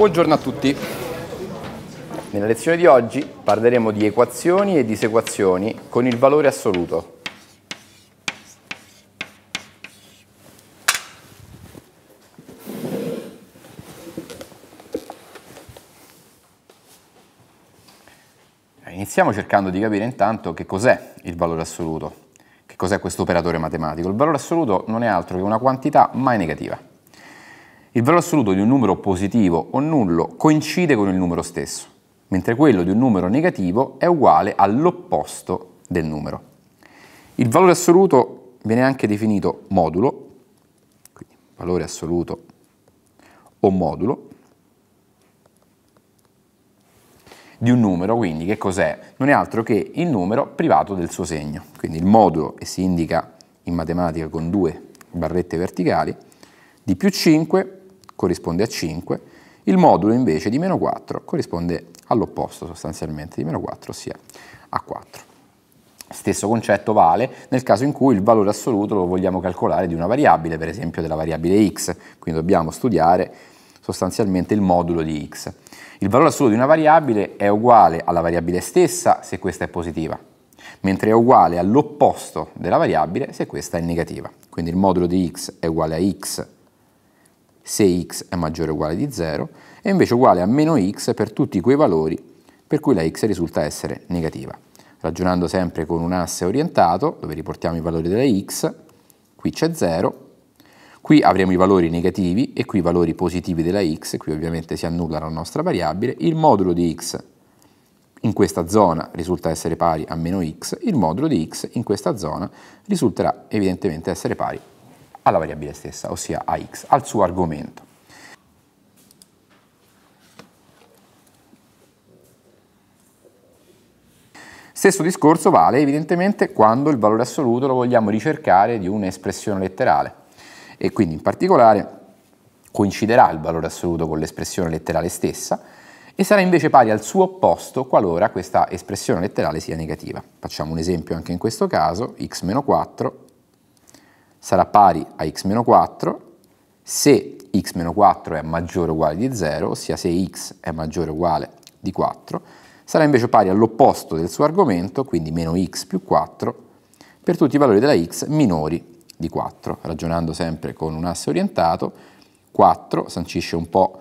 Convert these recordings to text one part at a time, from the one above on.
Buongiorno a tutti. Nella lezione di oggi parleremo di equazioni e disequazioni con il valore assoluto. Iniziamo cercando di capire intanto che cos'è il valore assoluto, che cos'è questo operatore matematico. Il valore assoluto non è altro che una quantità mai negativa. Il valore assoluto di un numero positivo o nullo coincide con il numero stesso, mentre quello di un numero negativo è uguale all'opposto del numero. Il valore assoluto viene anche definito modulo, quindi valore assoluto o modulo, di un numero, quindi che cos'è? Non è altro che il numero privato del suo segno, quindi il modulo, e si indica in matematica con due barrette verticali, di più 5 corrisponde a 5, il modulo invece di meno 4 corrisponde all'opposto sostanzialmente di meno 4, ossia a 4. Stesso concetto vale nel caso in cui il valore assoluto lo vogliamo calcolare di una variabile, per esempio della variabile x, quindi dobbiamo studiare sostanzialmente il modulo di x. Il valore assoluto di una variabile è uguale alla variabile stessa se questa è positiva, mentre è uguale all'opposto della variabile se questa è negativa. Quindi il modulo di x è uguale a x se x è maggiore o uguale di 0, è invece uguale a meno x per tutti quei valori per cui la x risulta essere negativa. Ragionando sempre con un asse orientato, dove riportiamo i valori della x, qui c'è 0, qui avremo i valori negativi e qui i valori positivi della x, qui ovviamente si annulla la nostra variabile, il modulo di x in questa zona risulta essere pari a meno x, il modulo di x in questa zona risulterà evidentemente essere pari alla variabile stessa, ossia ax, al suo argomento. Stesso discorso vale evidentemente quando il valore assoluto lo vogliamo ricercare di un'espressione letterale e quindi in particolare coinciderà il valore assoluto con l'espressione letterale stessa e sarà invece pari al suo opposto qualora questa espressione letterale sia negativa. Facciamo un esempio anche in questo caso, x-4 sarà pari a x-4 se x-4 è maggiore o uguale di 0, ossia se x è maggiore o uguale di 4, sarà invece pari all'opposto del suo argomento, quindi meno x più 4, per tutti i valori della x minori di 4, ragionando sempre con un asse orientato, 4 sancisce un po'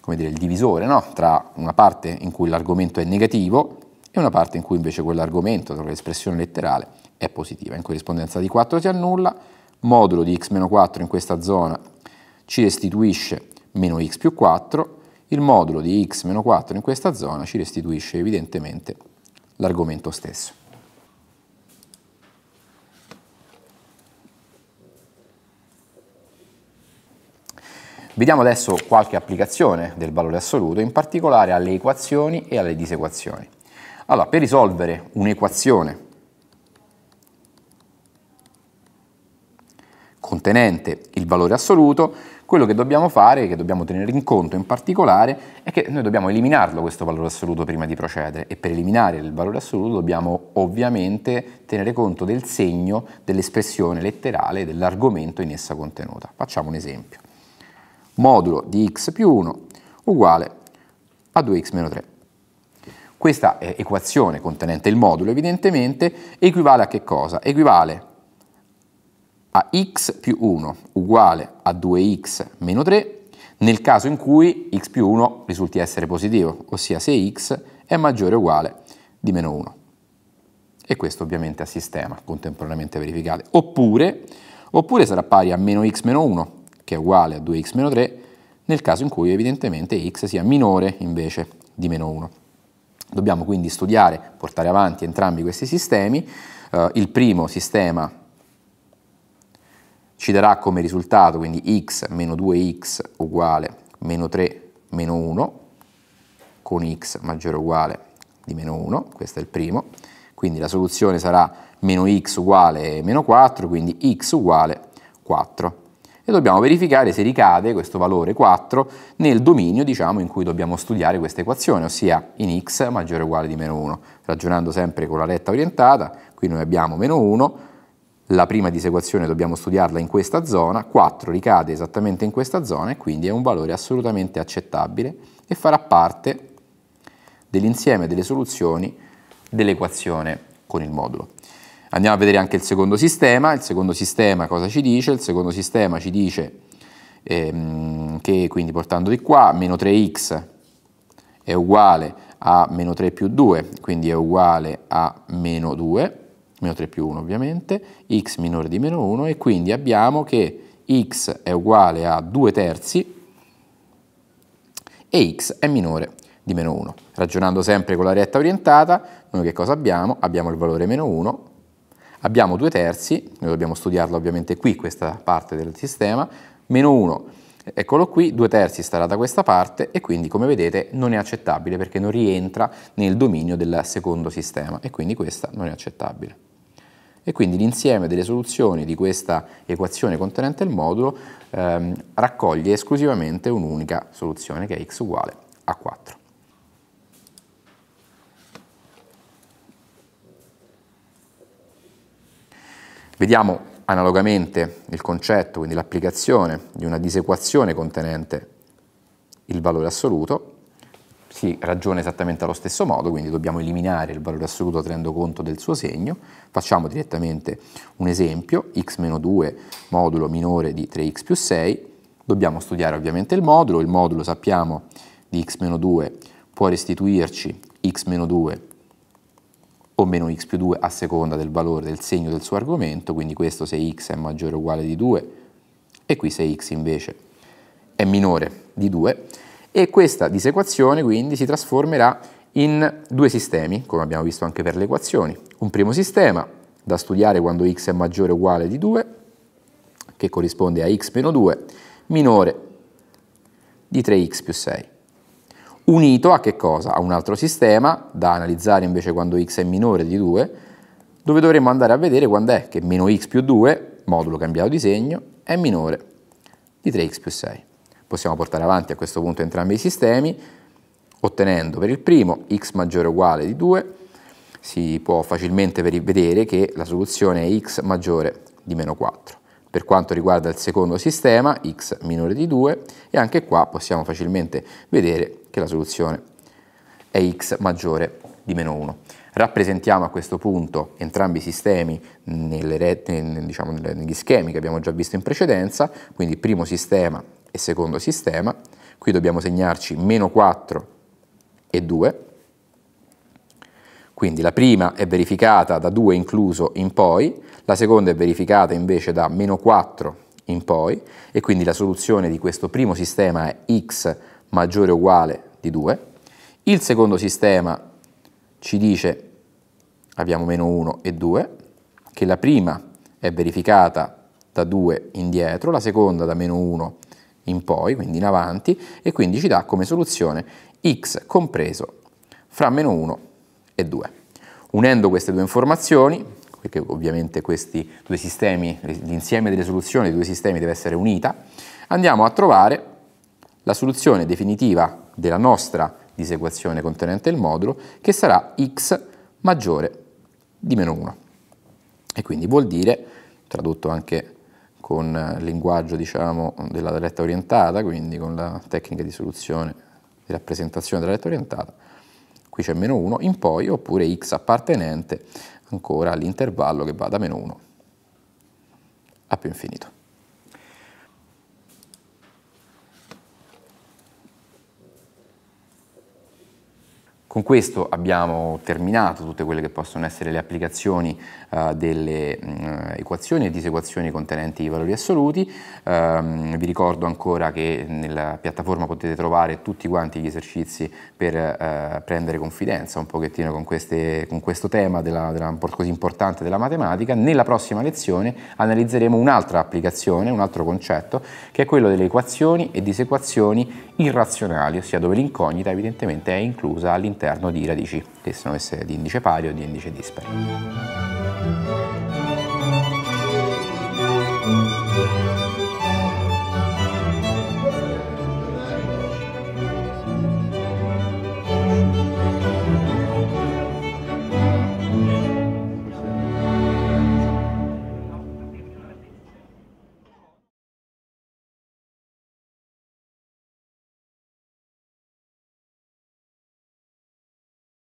come dire, il divisore no? tra una parte in cui l'argomento è negativo e una parte in cui invece quell'argomento, tra l'espressione letterale, è positiva. In corrispondenza di 4 si annulla, modulo di x-4 in questa zona ci restituisce meno x più 4, il modulo di x-4 in questa zona ci restituisce evidentemente l'argomento stesso. Vediamo adesso qualche applicazione del valore assoluto, in particolare alle equazioni e alle disequazioni. Allora, per risolvere un'equazione contenente il valore assoluto, quello che dobbiamo fare, che dobbiamo tenere in conto in particolare, è che noi dobbiamo eliminarlo questo valore assoluto prima di procedere e per eliminare il valore assoluto dobbiamo ovviamente tenere conto del segno dell'espressione letterale dell'argomento in essa contenuta. Facciamo un esempio. Modulo di x più 1 uguale a 2x meno 3. Questa equazione contenente il modulo evidentemente equivale a che cosa? Equivale a x più 1 uguale a 2x meno 3 nel caso in cui x più 1 risulti essere positivo, ossia se x è maggiore o uguale di meno 1. E questo ovviamente a sistema contemporaneamente verificate. Oppure, oppure sarà pari a meno x meno 1, che è uguale a 2x meno 3, nel caso in cui evidentemente x sia minore invece di meno 1. Dobbiamo quindi studiare, portare avanti entrambi questi sistemi. Eh, il primo sistema ci darà come risultato quindi x meno 2x uguale meno 3 meno 1 con x maggiore o uguale di meno 1, questo è il primo, quindi la soluzione sarà meno x uguale meno 4, quindi x uguale 4. E dobbiamo verificare se ricade questo valore 4 nel dominio diciamo, in cui dobbiamo studiare questa equazione, ossia in x maggiore o uguale di meno 1. Ragionando sempre con la retta orientata, qui noi abbiamo meno 1, la prima disequazione dobbiamo studiarla in questa zona, 4 ricade esattamente in questa zona e quindi è un valore assolutamente accettabile e farà parte dell'insieme delle soluzioni dell'equazione con il modulo. Andiamo a vedere anche il secondo sistema, il secondo sistema cosa ci dice? Il secondo sistema ci dice ehm, che quindi portando di qua meno 3x è uguale a meno 3 più 2, quindi è uguale a meno 2, meno 3 più 1 ovviamente, x minore di meno 1 e quindi abbiamo che x è uguale a 2 terzi e x è minore di meno 1. Ragionando sempre con la retta orientata, noi che cosa abbiamo? Abbiamo il valore meno 1, abbiamo 2 terzi, noi dobbiamo studiarla ovviamente qui, questa parte del sistema, meno 1, eccolo qui, 2 terzi starà da questa parte e quindi come vedete non è accettabile perché non rientra nel dominio del secondo sistema e quindi questa non è accettabile. E quindi l'insieme delle soluzioni di questa equazione contenente il modulo ehm, raccoglie esclusivamente un'unica soluzione che è x uguale a 4. Vediamo analogamente il concetto, quindi l'applicazione di una disequazione contenente il valore assoluto si ragiona esattamente allo stesso modo, quindi dobbiamo eliminare il valore assoluto tenendo conto del suo segno. Facciamo direttamente un esempio, x-2 modulo minore di 3x più 6, dobbiamo studiare ovviamente il modulo, il modulo sappiamo di x-2 può restituirci x-2 o meno x più 2 a seconda del valore del segno del suo argomento, quindi questo se x è maggiore o uguale di 2 e qui se x invece è minore di 2, e questa disequazione quindi si trasformerà in due sistemi, come abbiamo visto anche per le equazioni. Un primo sistema da studiare quando x è maggiore o uguale di 2, che corrisponde a x meno 2, minore di 3x più 6. Unito a che cosa? A un altro sistema da analizzare invece quando x è minore di 2, dove dovremmo andare a vedere quando è che meno x più 2, modulo cambiato di segno, è minore di 3x più 6 possiamo portare avanti a questo punto entrambi i sistemi, ottenendo per il primo x maggiore o uguale di 2, si può facilmente vedere che la soluzione è x maggiore di meno 4. Per quanto riguarda il secondo sistema, x minore di 2, e anche qua possiamo facilmente vedere che la soluzione è x maggiore di meno 1. Rappresentiamo a questo punto entrambi i sistemi nelle, diciamo, negli schemi che abbiamo già visto in precedenza, quindi primo sistema e secondo sistema, qui dobbiamo segnarci meno 4 e 2, quindi la prima è verificata da 2 incluso in poi, la seconda è verificata invece da meno 4 in poi e quindi la soluzione di questo primo sistema è x maggiore o uguale di 2, il secondo sistema ci dice abbiamo meno 1 e 2, che la prima è verificata da 2 indietro, la seconda da meno 1 indietro, in poi, quindi in avanti, e quindi ci dà come soluzione x compreso fra meno 1 e 2. Unendo queste due informazioni, perché ovviamente questi due sistemi, l'insieme delle soluzioni dei due sistemi deve essere unita, andiamo a trovare la soluzione definitiva della nostra disequazione contenente il modulo, che sarà x maggiore di meno 1. E quindi vuol dire, tradotto anche con il eh, linguaggio diciamo, della diretta orientata, quindi con la tecnica di soluzione di rappresentazione della diretta orientata, qui c'è meno 1 in poi, oppure x appartenente ancora all'intervallo che va da meno 1 a più infinito. Con questo abbiamo terminato tutte quelle che possono essere le applicazioni uh, delle mh, mm, equazioni e disequazioni contenenti i valori assoluti. Um, vi ricordo ancora che nella piattaforma potete trovare tutti quanti gli esercizi per uh, prendere confidenza un pochettino con, queste, con questo tema della, della, così importante della matematica. Nella prossima lezione analizzeremo un'altra applicazione, un altro concetto, che è quello delle equazioni e disequazioni irrazionali, ossia dove l'incognita evidentemente è inclusa all'interno all'interno di radici, che sono esse di indice pari o di indice dispari.